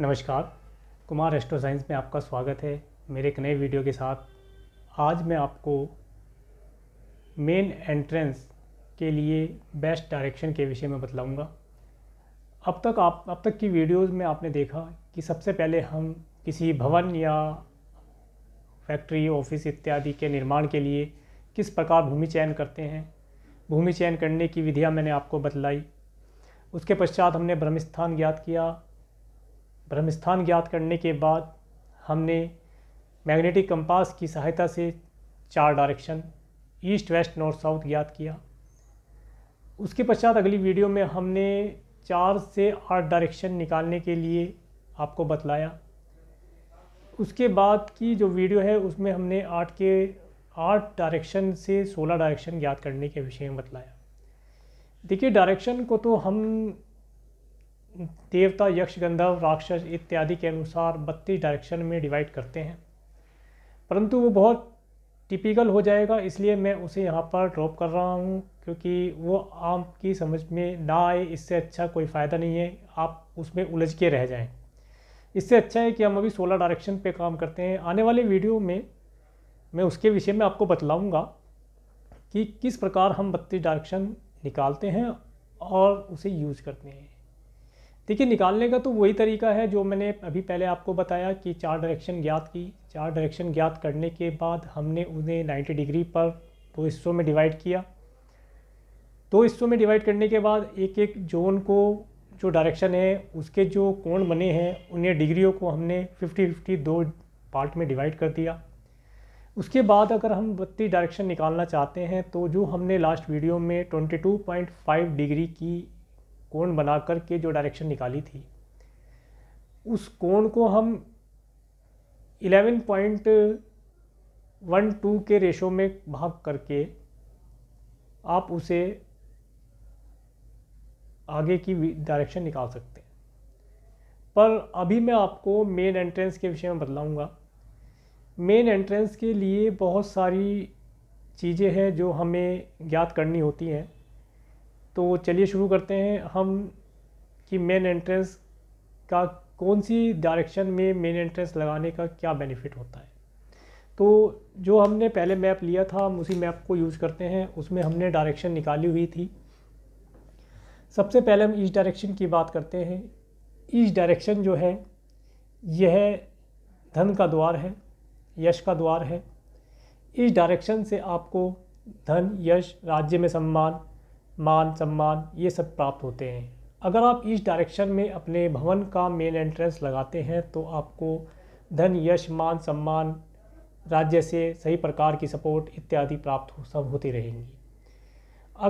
नमस्कार Kumar astro science में आपका स्वागत है मेरे एक नए वीडियो के साथ आज मैं आपको मेन एंट्रेंस के लिए बेस्ट डायरेक्शन के विषय में बतलाऊंगा अब तक आप अब तक की वीडियोस में आपने देखा कि सबसे पहले हम किसी भवन या फैक्ट्री ऑफिस इत्यादि के निर्माण के लिए किस प्रकार भूमि चयन करते हैं भूमि चयन करने की विधियाँ मैंने आपको बतलाई उसके पश्चात हमने ब्रह्मस्थान ज्ञात किया ब्रह्म स्थान ज्ञात करने के बाद हमने मैग्नेटिक कंपास की सहायता से चार direction east west north south ज्ञात किया उसके पश्चात अगली वीडियो में हमने चार से आठ डायरेक्शन निकालने के लिए आपको बतलाया उसके बाद की जो वीडियो है उसमें हमने आठ के आठ डायरेक्शन से सोलह डायरेक्शन ज्ञात करने के विषय में बतलाया देखिए डायरेक्शन को तो हम देवता यक्ष गंधर्व राक्षस इत्यादि के अनुसार बत्तीस डायरेक्शन में डिवाइड करते हैं परंतु वो बहुत टिपिकल हो जाएगा इसलिए मैं उसे यहाँ पर ड्रॉप कर रहा हूँ क्योंकि वो आपकी समझ में ना आए इससे अच्छा कोई फ़ायदा नहीं है आप उसमें उलझ के रह जाएं इससे अच्छा है कि हम अभी सोलह डायरेक्शन पे काम करते हैं आने वाले वीडियो में मैं उसके विषय में आपको बतलाऊँगा कि किस प्रकार हम बत्तीस डायरेक्शन निकालते हैं और उसे यूज करते हैं देखिए निकालने का तो वही तरीका है जो मैंने अभी पहले आपको बताया कि चार डायरेक्शन ज्ञात की चार डायरेक्शन ज्ञात करने के बाद हमने उन्हें 90 डिग्री पर दो हिस्सों में डिवाइड किया दो हिस्सों में डिवाइड करने के बाद एक एक जोन को जो डायरेक्शन है उसके जो कोण बने हैं उन्हें डिग्रियों को हमने फिफ्टी फिफ्टी दो पार्ट में डिवाइड कर दिया उसके बाद अगर हम बत्तीस डायरेक्शन निकालना चाहते हैं तो जो हमने लास्ट वीडियो में 22.5 डिग्री की कोण बना कर के जो डायरेक्शन निकाली थी उस कोण को हम 11.12 के रेशो में भाग करके आप उसे आगे की डायरेक्शन निकाल सकते हैं पर अभी मैं आपको मेन एंट्रेंस के विषय में बतलाऊंगा मेन एंट्रेंस के लिए बहुत सारी चीज़ें हैं जो हमें ज्ञात करनी होती हैं तो चलिए शुरू करते हैं हम कि मेन एंट्रेंस का कौन सी डायरेक्शन में मेन एंट्रेंस लगाने का क्या बेनिफिट होता है तो जो हमने पहले मैप लिया था हम उसी मैप को यूज़ करते हैं उसमें हमने डायरेक्शन निकाली हुई थी सबसे पहले हम ईस्ट डायरेक्शन की बात करते हैं ईस्ट डायरेक्शन जो है यह धन का द्वार है यश का द्वार है इस डायरेक्शन से आपको धन यश राज्य में सम्मान मान सम्मान ये सब प्राप्त होते हैं अगर आप इस डायरेक्शन में अपने भवन का मेन एंट्रेंस लगाते हैं तो आपको धन यश मान सम्मान राज्य से सही प्रकार की सपोर्ट इत्यादि प्राप्त हो सब होती रहेंगी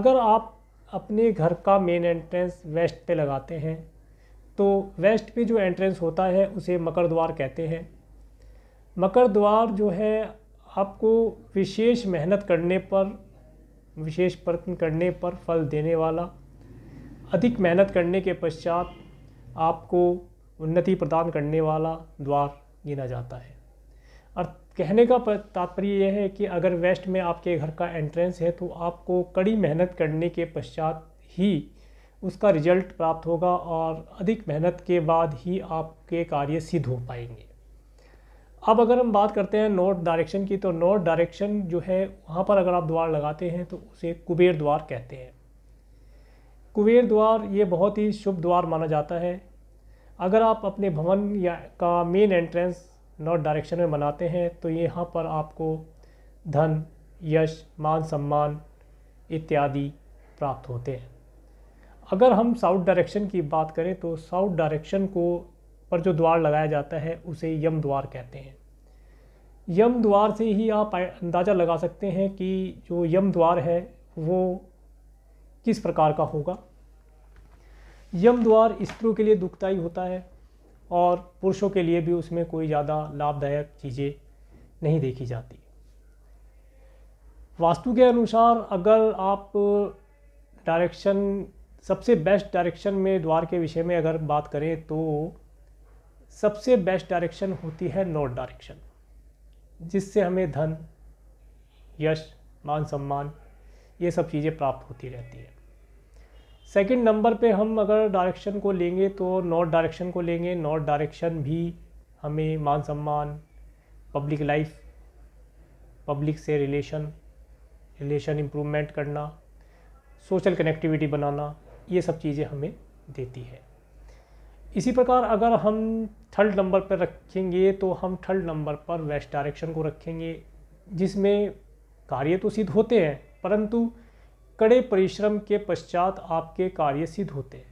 अगर आप अपने घर का मेन एंट्रेंस वेस्ट पे लगाते हैं तो वेस्ट पे जो एंट्रेंस होता है उसे मकर द्वार कहते हैं मकर द्वार जो है आपको विशेष मेहनत करने पर विशेष प्रयत्न करने पर फल देने वाला अधिक मेहनत करने के पश्चात आपको उन्नति प्रदान करने वाला द्वार गिना जाता है और कहने का तात्पर्य यह है कि अगर वेस्ट में आपके घर का एंट्रेंस है तो आपको कड़ी मेहनत करने के पश्चात ही उसका रिजल्ट प्राप्त होगा और अधिक मेहनत के बाद ही आपके कार्य सिद्ध हो पाएंगे अब अगर हम बात करते हैं नॉर्थ डायरेक्शन की तो नॉर्थ डायरेक्शन जो है वहाँ पर अगर आप द्वार लगाते हैं तो उसे कुबेर द्वार कहते हैं कुबेर द्वार ये बहुत ही शुभ द्वार माना जाता है अगर आप अपने भवन या का मेन एंट्रेंस नॉर्थ डायरेक्शन में बनाते हैं तो यहाँ पर आपको धन यश मान सम्मान इत्यादि प्राप्त होते हैं अगर हम साउथ डायरेक्शन की बात करें तो साउथ डायरेक्शन को पर जो द्वार लगाया जाता है उसे यम द्वार कहते हैं यम द्वार से ही आप अंदाज़ा लगा सकते हैं कि जो यम द्वार है वो किस प्रकार का होगा यम द्वार स्त्रियों के लिए दुखदायी होता है और पुरुषों के लिए भी उसमें कोई ज़्यादा लाभदायक चीज़ें नहीं देखी जाती वास्तु के अनुसार अगर आप डायरेक्शन सबसे बेस्ट डायरेक्शन में द्वार के विषय में अगर बात करें तो सबसे बेस्ट डायरेक्शन होती है नॉर्थ डायरेक्शन जिससे हमें धन यश मान सम्मान ये सब चीज़ें प्राप्त होती रहती है सेकंड नंबर पे हम अगर डायरेक्शन को लेंगे तो नॉर्थ डायरेक्शन को लेंगे नॉर्थ डायरेक्शन भी हमें मान सम्मान पब्लिक लाइफ पब्लिक से रिलेशन रिलेशन इम्प्रूवमेंट करना सोशल कनेक्टिविटी बनाना ये सब चीज़ें हमें देती है इसी प्रकार अगर हम थर्ड नंबर पर रखेंगे तो हम थर्ड नंबर पर वेस्ट डायरेक्शन को रखेंगे जिसमें कार्य तो सिद्ध होते हैं परंतु कड़े परिश्रम के पश्चात आपके कार्य सिद्ध होते हैं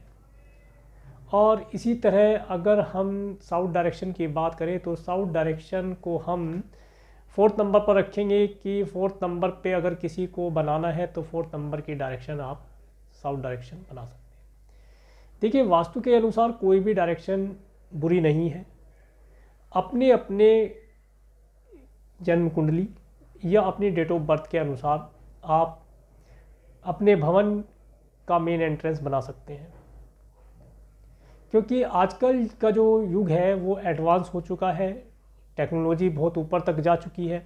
और इसी तरह अगर हम साउथ डायरेक्शन की बात करें तो साउथ डायरेक्शन को हम फोर्थ नंबर पर रखेंगे कि फोर्थ नंबर पे अगर किसी को बनाना है तो फोर्थ नंबर की डायरेक्शन आप साउथ डायरेक्शन बना सकते देखिए वास्तु के अनुसार कोई भी डायरेक्शन बुरी नहीं है अपने अपने जन्म कुंडली या अपने डेट ऑफ बर्थ के अनुसार आप अपने भवन का मेन एंट्रेंस बना सकते हैं क्योंकि आजकल का जो युग है वो एडवांस हो चुका है टेक्नोलॉजी बहुत ऊपर तक जा चुकी है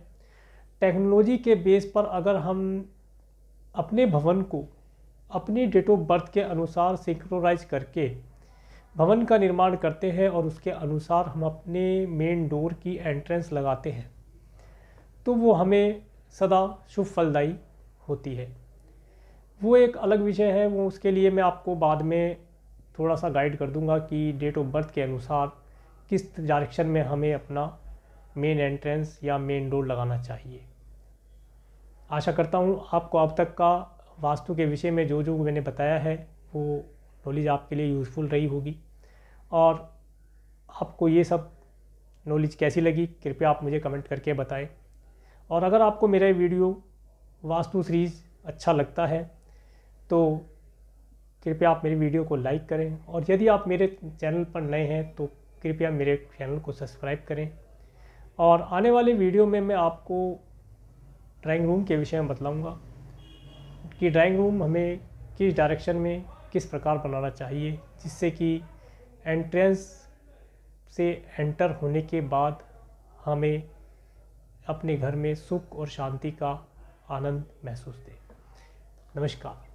टेक्नोलॉजी के बेस पर अगर हम अपने भवन को अपने डेट ऑफ बर्थ के अनुसार सिंक्रोनाइज करके भवन का निर्माण करते हैं और उसके अनुसार हम अपने मेन डोर की एंट्रेंस लगाते हैं तो वो हमें सदा शुभ फलदायी होती है वो एक अलग विषय है वो उसके लिए मैं आपको बाद में थोड़ा सा गाइड कर दूंगा कि डेट ऑफ बर्थ के अनुसार किस डायरेक्शन में हमें अपना मेन एंट्रेंस या मेन डोर लगाना चाहिए आशा करता हूँ आपको अब तक का वास्तु के विषय में जो जो मैंने बताया है वो नॉलेज आपके लिए यूज़फुल रही होगी और आपको ये सब नॉलेज कैसी लगी कृपया आप मुझे कमेंट करके बताएं और अगर आपको मेरा वीडियो वास्तु सीरीज़ अच्छा लगता है तो कृपया आप मेरी वीडियो को लाइक करें और यदि आप मेरे चैनल पर नए हैं तो कृपया मेरे चैनल को सब्सक्राइब करें और आने वाले वीडियो में मैं आपको ड्राइंग रूम के विषय में बताऊँगा कि ड्राइंग रूम हमें किस डायरेक्शन में किस प्रकार बनाना चाहिए जिससे कि एंट्रेंस से एंटर होने के बाद हमें अपने घर में सुख और शांति का आनंद महसूस दे नमस्कार